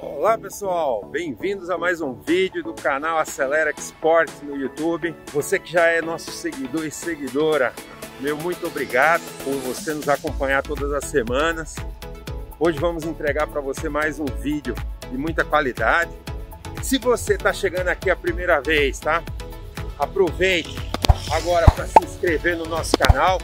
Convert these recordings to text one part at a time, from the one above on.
Olá pessoal, bem-vindos a mais um vídeo do canal Acelera Export no YouTube. Você que já é nosso seguidor e seguidora, meu muito obrigado por você nos acompanhar todas as semanas. Hoje vamos entregar para você mais um vídeo de muita qualidade. Se você está chegando aqui a primeira vez, tá? Aproveite agora para se inscrever no nosso canal.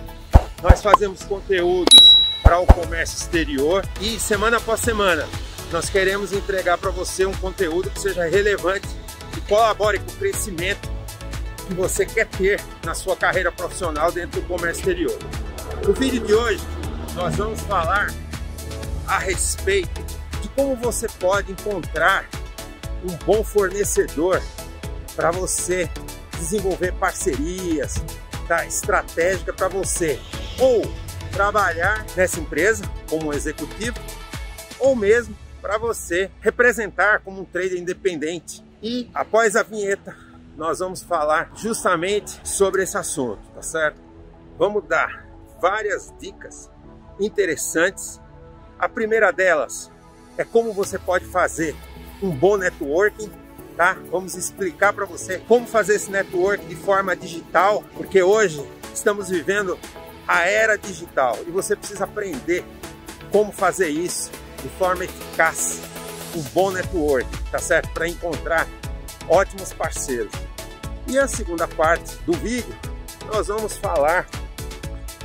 Nós fazemos conteúdos para o comércio exterior e semana após semana nós queremos entregar para você um conteúdo que seja relevante e colabore com o crescimento que você quer ter na sua carreira profissional dentro do comércio exterior. No vídeo de hoje nós vamos falar a respeito de como você pode encontrar um bom fornecedor para você desenvolver parcerias tá, estratégica para você ou trabalhar nessa empresa como executivo ou mesmo para você representar como um trader independente. E após a vinheta, nós vamos falar justamente sobre esse assunto, tá certo? Vamos dar várias dicas interessantes. A primeira delas é como você pode fazer um bom networking, tá? Vamos explicar para você como fazer esse networking de forma digital, porque hoje estamos vivendo a era digital e você precisa aprender como fazer isso de forma eficaz, um bom network, tá certo? Para encontrar ótimos parceiros. E a segunda parte do vídeo, nós vamos falar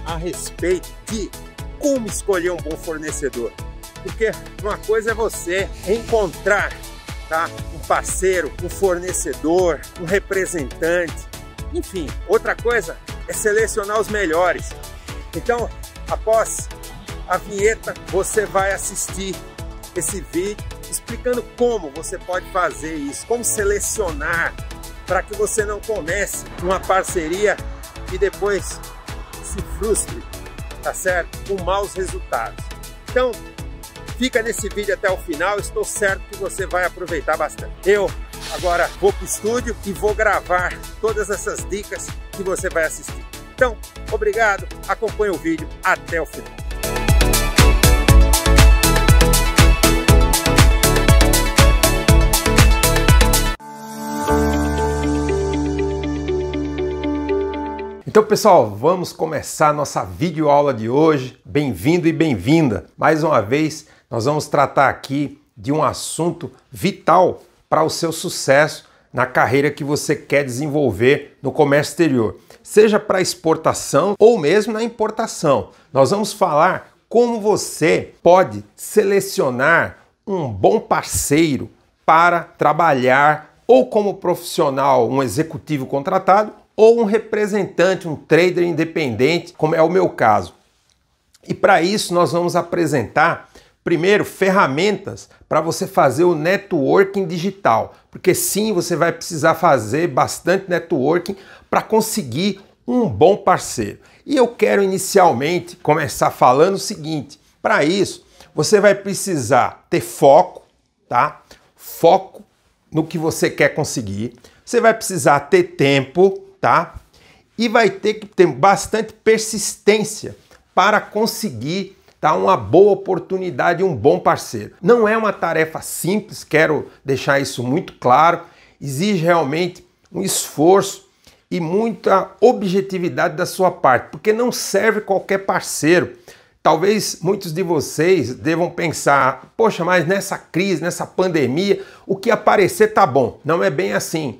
a respeito de como escolher um bom fornecedor. Porque uma coisa é você encontrar tá, um parceiro, um fornecedor, um representante, enfim. Outra coisa é selecionar os melhores, então, após a vinheta, você vai assistir esse vídeo explicando como você pode fazer isso, como selecionar para que você não comece uma parceria e depois se frustre, tá certo? Com maus resultados. Então, fica nesse vídeo até o final, estou certo que você vai aproveitar bastante. Eu agora vou para o estúdio e vou gravar todas essas dicas que você vai assistir. Então, obrigado, acompanhe o vídeo até o final. Então, pessoal, vamos começar nossa videoaula de hoje. Bem-vindo e bem-vinda. Mais uma vez, nós vamos tratar aqui de um assunto vital para o seu sucesso na carreira que você quer desenvolver no comércio exterior, seja para exportação ou mesmo na importação. Nós vamos falar como você pode selecionar um bom parceiro para trabalhar ou como profissional, um executivo contratado ou um representante, um trader independente, como é o meu caso. E para isso nós vamos apresentar Primeiro, ferramentas para você fazer o networking digital, porque sim, você vai precisar fazer bastante networking para conseguir um bom parceiro. E eu quero inicialmente começar falando o seguinte: para isso, você vai precisar ter foco, tá? Foco no que você quer conseguir. Você vai precisar ter tempo, tá? E vai ter que ter bastante persistência para conseguir tá uma boa oportunidade, um bom parceiro. Não é uma tarefa simples, quero deixar isso muito claro. Exige realmente um esforço e muita objetividade da sua parte, porque não serve qualquer parceiro. Talvez muitos de vocês devam pensar: poxa, mas nessa crise, nessa pandemia, o que aparecer tá bom. Não é bem assim.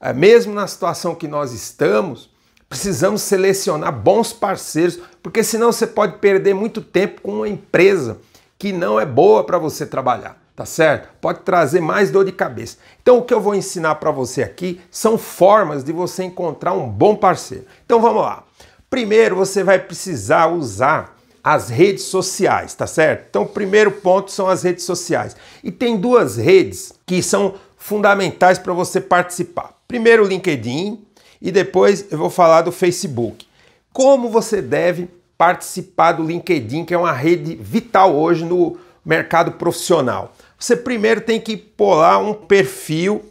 É, mesmo na situação que nós estamos, Precisamos selecionar bons parceiros, porque senão você pode perder muito tempo com uma empresa que não é boa para você trabalhar, tá certo? Pode trazer mais dor de cabeça. Então o que eu vou ensinar para você aqui são formas de você encontrar um bom parceiro. Então vamos lá. Primeiro você vai precisar usar as redes sociais, tá certo? Então o primeiro ponto são as redes sociais. E tem duas redes que são fundamentais para você participar. Primeiro o LinkedIn e depois eu vou falar do Facebook. Como você deve participar do LinkedIn, que é uma rede vital hoje no mercado profissional. Você primeiro tem que pular um perfil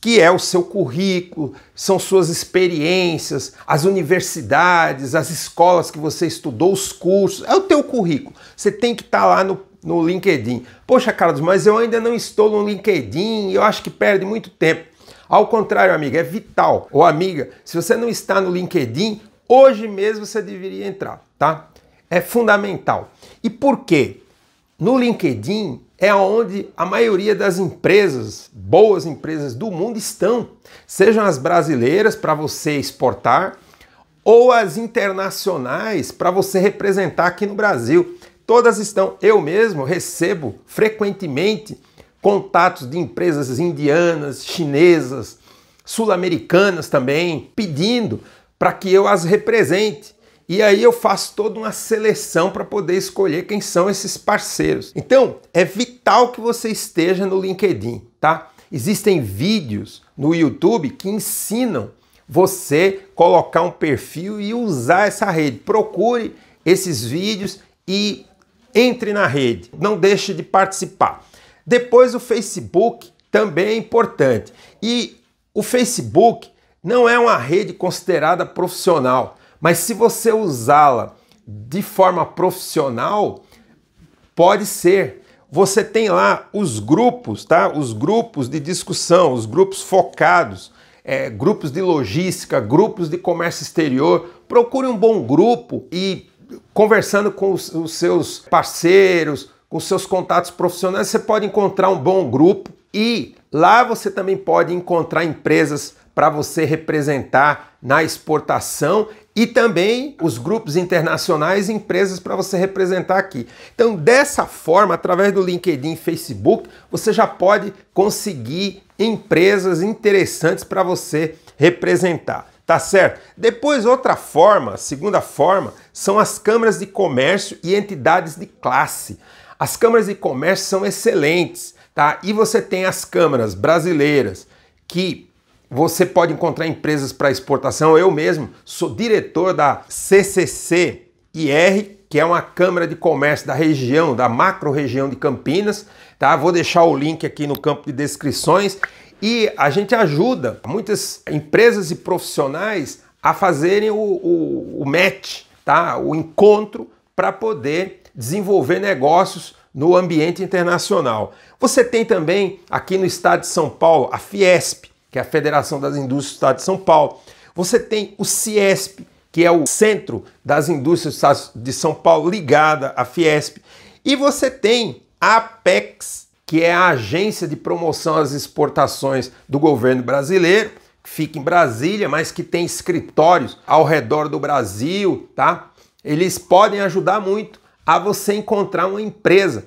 que é o seu currículo, são suas experiências, as universidades, as escolas que você estudou, os cursos, é o teu currículo. Você tem que estar tá lá no, no LinkedIn. Poxa, Carlos, mas eu ainda não estou no LinkedIn, eu acho que perde muito tempo. Ao contrário, amiga, é vital. Ou amiga, se você não está no LinkedIn, hoje mesmo você deveria entrar, tá? É fundamental. E por quê? No LinkedIn é onde a maioria das empresas, boas empresas do mundo, estão. Sejam as brasileiras para você exportar ou as internacionais para você representar aqui no Brasil. Todas estão. Eu mesmo recebo frequentemente contatos de empresas indianas, chinesas, sul-americanas também, pedindo para que eu as represente. E aí eu faço toda uma seleção para poder escolher quem são esses parceiros. Então, é vital que você esteja no LinkedIn, tá? Existem vídeos no YouTube que ensinam você colocar um perfil e usar essa rede. Procure esses vídeos e entre na rede. Não deixe de participar. Depois o Facebook também é importante. E o Facebook não é uma rede considerada profissional, mas se você usá-la de forma profissional, pode ser. Você tem lá os grupos, tá? Os grupos de discussão, os grupos focados, é, grupos de logística, grupos de comércio exterior. Procure um bom grupo e conversando com os, os seus parceiros, com seus contatos profissionais, você pode encontrar um bom grupo e lá você também pode encontrar empresas para você representar na exportação e também os grupos internacionais e empresas para você representar aqui. Então, dessa forma, através do LinkedIn e Facebook, você já pode conseguir empresas interessantes para você representar. Tá certo? Depois, outra forma, segunda forma, são as câmaras de comércio e entidades de classe. As câmaras de comércio são excelentes, tá? E você tem as câmaras brasileiras que você pode encontrar empresas para exportação. Eu mesmo sou diretor da CCC IR, que é uma Câmara de Comércio da região, da macro região de Campinas, tá? Vou deixar o link aqui no campo de descrições e a gente ajuda muitas empresas e profissionais a fazerem o, o, o match, tá? O encontro para poder desenvolver negócios no ambiente internacional. Você tem também aqui no estado de São Paulo a Fiesp, que é a Federação das Indústrias do Estado de São Paulo. Você tem o Ciesp, que é o Centro das Indústrias de São Paulo ligada à Fiesp. E você tem a Apex, que é a Agência de Promoção às Exportações do governo brasileiro, que fica em Brasília, mas que tem escritórios ao redor do Brasil, tá? Eles podem ajudar muito a você encontrar uma empresa,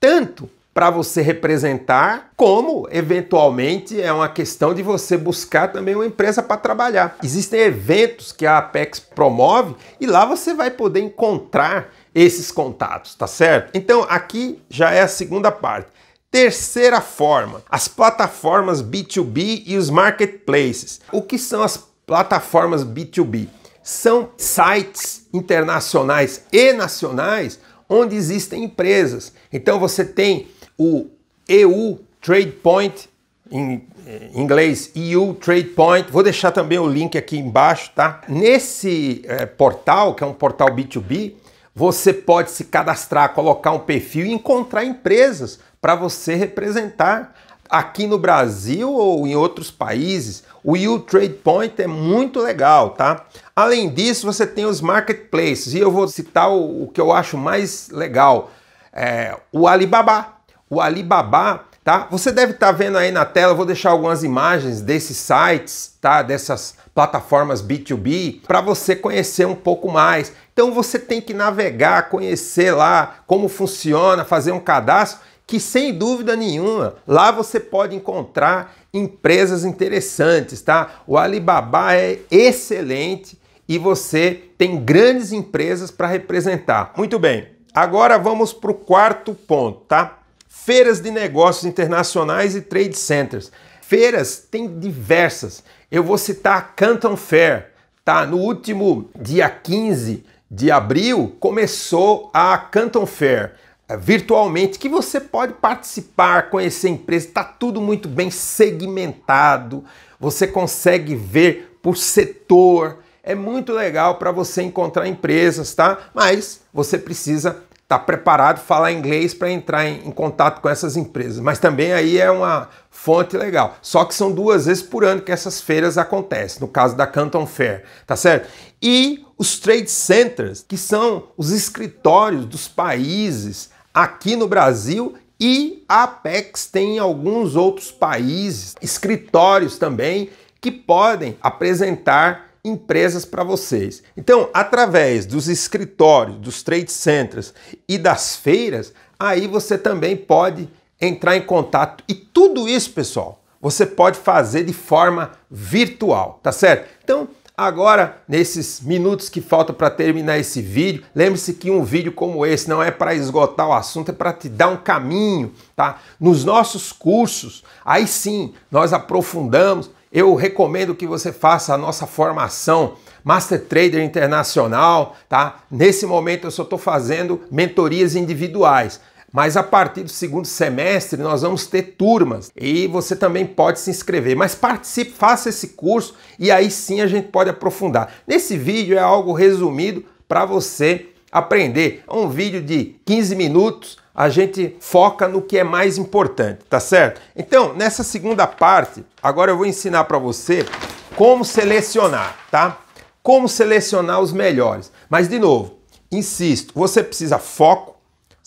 tanto para você representar, como eventualmente é uma questão de você buscar também uma empresa para trabalhar. Existem eventos que a Apex promove e lá você vai poder encontrar esses contatos, tá certo? Então aqui já é a segunda parte. Terceira forma, as plataformas B2B e os marketplaces. O que são as plataformas B2B? são sites internacionais e nacionais onde existem empresas. Então você tem o EU Trade Point, em eh, inglês EU Trade Point, vou deixar também o link aqui embaixo, tá? Nesse é, portal, que é um portal B2B, você pode se cadastrar, colocar um perfil e encontrar empresas para você representar aqui no Brasil ou em outros países. O Yield Trade Point é muito legal, tá? Além disso, você tem os marketplaces, e eu vou citar o, o que eu acho mais legal, é, o Alibaba. O Alibaba, tá? Você deve estar tá vendo aí na tela, vou deixar algumas imagens desses sites, tá? Dessas plataformas B2B, para você conhecer um pouco mais. Então você tem que navegar, conhecer lá como funciona, fazer um cadastro que sem dúvida nenhuma, lá você pode encontrar empresas interessantes, tá? O Alibaba é excelente e você tem grandes empresas para representar. Muito bem. Agora vamos para o quarto ponto, tá? Feiras de negócios internacionais e trade centers. Feiras tem diversas. Eu vou citar a Canton Fair, tá? No último dia 15 de abril começou a Canton Fair. É, virtualmente que você pode participar, conhecer a empresa, está tudo muito bem segmentado, você consegue ver por setor, é muito legal para você encontrar empresas, tá? Mas você precisa estar tá preparado, falar inglês para entrar em, em, contato com essas empresas. Mas também aí é uma fonte legal. Só que são duas vezes por ano que essas feiras acontecem, no caso da Canton Fair, tá certo? E os trade centers, que são os escritórios dos países aqui no Brasil e a Apex tem em alguns outros países, escritórios também, que podem apresentar empresas para vocês. Então, através dos escritórios, dos trade centers e das feiras, aí você também pode entrar em contato. E tudo isso, pessoal, você pode fazer de forma virtual, tá certo? Então, Agora, nesses minutos que faltam para terminar esse vídeo, lembre-se que um vídeo como esse não é para esgotar o assunto, é para te dar um caminho, tá? Nos nossos cursos, aí sim, nós aprofundamos. Eu recomendo que você faça a nossa formação Master Trader Internacional, tá? Nesse momento eu só estou fazendo mentorias individuais. Mas a partir do segundo semestre nós vamos ter turmas e você também pode se inscrever. Mas participe, faça esse curso e aí sim a gente pode aprofundar. Nesse vídeo é algo resumido para você aprender. É um vídeo de 15 minutos, a gente foca no que é mais importante, tá certo? Então, nessa segunda parte, agora eu vou ensinar para você como selecionar, tá? Como selecionar os melhores. Mas de novo, insisto, você precisa foco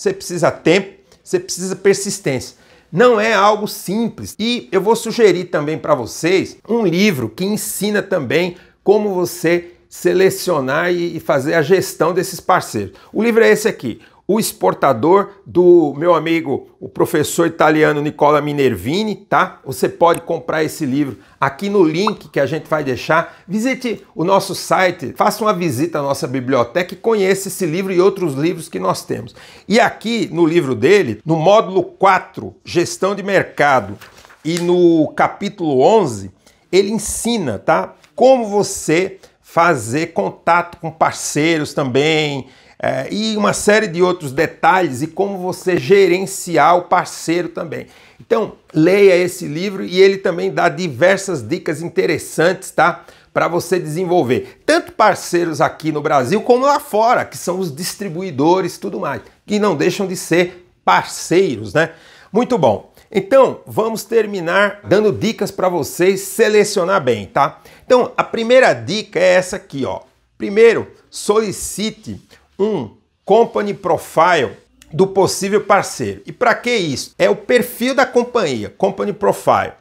você precisa tempo, você precisa persistência. Não é algo simples. E eu vou sugerir também para vocês um livro que ensina também como você selecionar e fazer a gestão desses parceiros. O livro é esse aqui, o exportador do meu amigo, o professor italiano Nicola Minervini, tá? Você pode comprar esse livro aqui no link que a gente vai deixar. Visite o nosso site, faça uma visita à nossa biblioteca e conheça esse livro e outros livros que nós temos. E aqui no livro dele, no módulo 4, Gestão de Mercado, e no capítulo 11, ele ensina, tá? Como você fazer contato com parceiros também, é, e uma série de outros detalhes e como você gerenciar o parceiro também. Então, leia esse livro e ele também dá diversas dicas interessantes, tá? Para você desenvolver tanto parceiros aqui no Brasil como lá fora, que são os distribuidores, tudo mais, que não deixam de ser parceiros, né? Muito bom. Então, vamos terminar dando dicas para vocês selecionar bem, tá? Então, a primeira dica é essa aqui, ó. Primeiro, solicite um company profile do possível parceiro. E para que isso? É o perfil da companhia, company profile.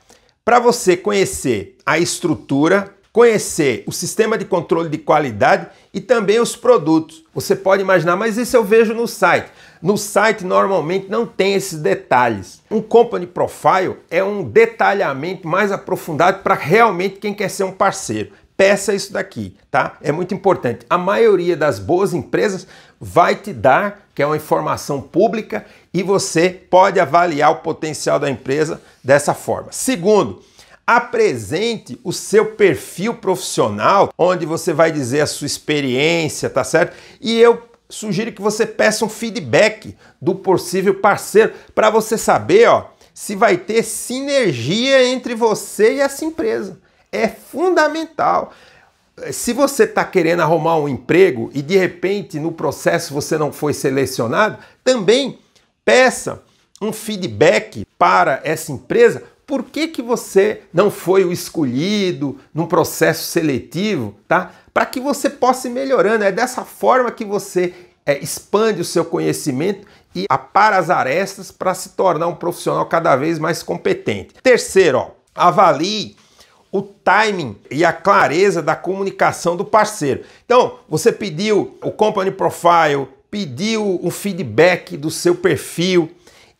Para você conhecer a estrutura, conhecer o sistema de controle de qualidade e também os produtos. Você pode imaginar, mas isso eu vejo no site. No site normalmente não tem esses detalhes. Um company profile é um detalhamento mais aprofundado para realmente quem quer ser um parceiro. Peça isso daqui, tá? É muito importante. A maioria das boas empresas vai te dar, que é uma informação pública, e você pode avaliar o potencial da empresa dessa forma. Segundo, apresente o seu perfil profissional, onde você vai dizer a sua experiência, tá certo? E eu sugiro que você peça um feedback do possível parceiro para você saber, ó, se vai ter sinergia entre você e essa empresa é fundamental. Se você está querendo arrumar um emprego e de repente no processo você não foi selecionado, também peça um feedback para essa empresa. Por que, que você não foi o escolhido num processo seletivo, tá? Para que você possa ir melhorando. É dessa forma que você é, expande o seu conhecimento e apara as arestas para se tornar um profissional cada vez mais competente. Terceiro, ó, avalie o timing e a clareza da comunicação do parceiro. Então, você pediu o company profile, pediu um feedback do seu perfil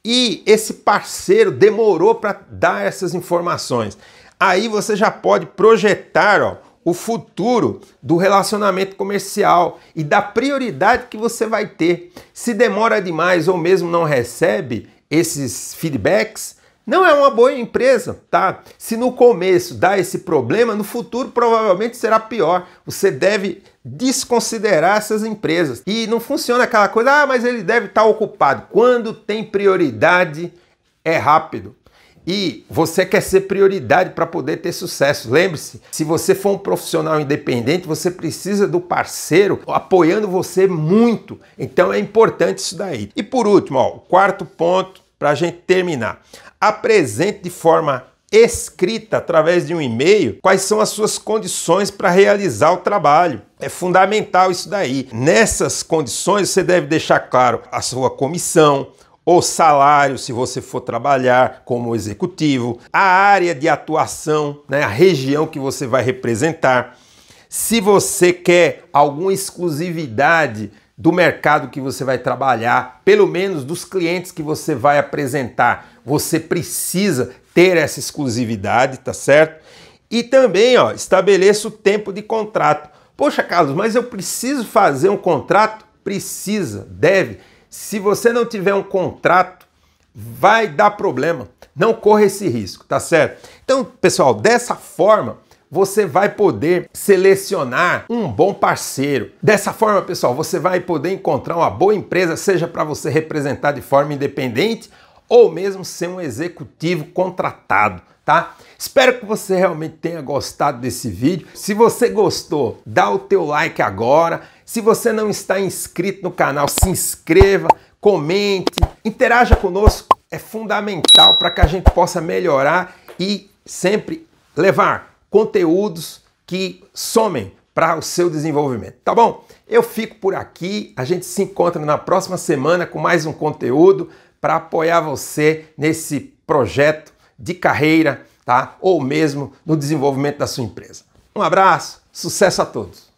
e esse parceiro demorou para dar essas informações. Aí você já pode projetar ó, o futuro do relacionamento comercial e da prioridade que você vai ter. Se demora demais ou mesmo não recebe esses feedbacks, não é uma boa empresa, tá? Se no começo dá esse problema, no futuro provavelmente será pior. Você deve desconsiderar essas empresas. E não funciona aquela coisa, ah, mas ele deve estar tá ocupado. Quando tem prioridade, é rápido. E você quer ser prioridade para poder ter sucesso. Lembre-se, se você for um profissional independente, você precisa do parceiro apoiando você muito. Então é importante isso daí. E por último, ó, o quarto ponto para a gente terminar apresente de forma escrita através de um e-mail quais são as suas condições para realizar o trabalho. É fundamental isso daí. Nessas condições, você deve deixar claro a sua comissão, o salário, se você for trabalhar como executivo, a área de atuação, né, a região que você vai representar. Se você quer alguma exclusividade do mercado que você vai trabalhar, pelo menos dos clientes que você vai apresentar. Você precisa ter essa exclusividade, tá certo? E também, ó, estabeleça o tempo de contrato. Poxa, Carlos, mas eu preciso fazer um contrato? Precisa, deve. Se você não tiver um contrato, vai dar problema. Não corra esse risco, tá certo? Então, pessoal, dessa forma, você vai poder selecionar um bom parceiro. Dessa forma, pessoal, você vai poder encontrar uma boa empresa, seja para você representar de forma independente ou mesmo ser um executivo contratado, tá? Espero que você realmente tenha gostado desse vídeo. Se você gostou, dá o teu like agora. Se você não está inscrito no canal, se inscreva, comente, interaja conosco. É fundamental para que a gente possa melhorar e sempre levar conteúdos que somem para o seu desenvolvimento, tá bom? Eu fico por aqui, a gente se encontra na próxima semana com mais um conteúdo para apoiar você nesse projeto de carreira, tá? Ou mesmo no desenvolvimento da sua empresa. Um abraço, sucesso a todos.